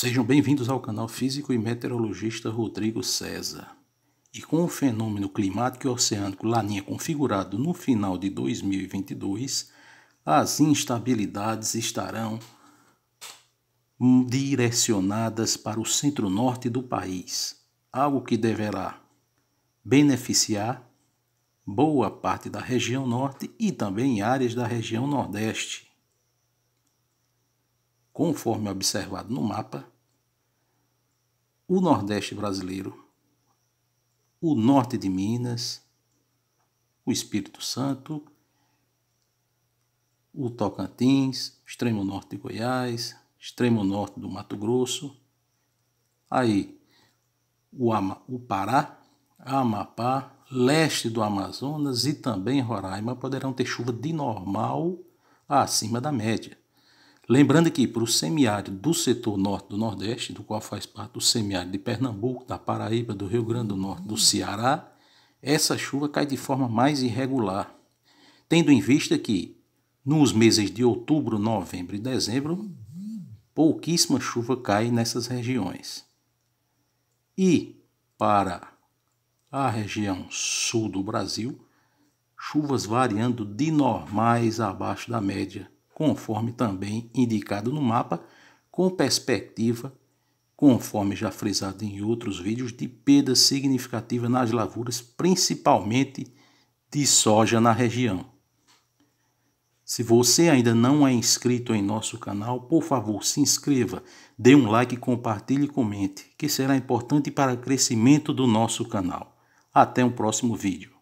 Sejam bem-vindos ao canal físico e meteorologista Rodrigo César. E com o fenômeno climático e oceânico Laninha configurado no final de 2022, as instabilidades estarão direcionadas para o centro-norte do país, algo que deverá beneficiar boa parte da região norte e também áreas da região nordeste conforme observado no mapa, o Nordeste brasileiro, o Norte de Minas, o Espírito Santo, o Tocantins, extremo norte de Goiás, extremo norte do Mato Grosso, aí o, Ama, o Pará, Amapá, leste do Amazonas e também Roraima poderão ter chuva de normal acima da média. Lembrando que para o semiárido do setor norte do Nordeste, do qual faz parte o semiárido de Pernambuco, da Paraíba, do Rio Grande do Norte, do Ceará, essa chuva cai de forma mais irregular, tendo em vista que nos meses de outubro, novembro e dezembro, pouquíssima chuva cai nessas regiões. E para a região sul do Brasil, chuvas variando de normais abaixo da média conforme também indicado no mapa, com perspectiva, conforme já frisado em outros vídeos, de perda significativa nas lavouras, principalmente de soja na região. Se você ainda não é inscrito em nosso canal, por favor, se inscreva, dê um like, compartilhe e comente, que será importante para o crescimento do nosso canal. Até o um próximo vídeo.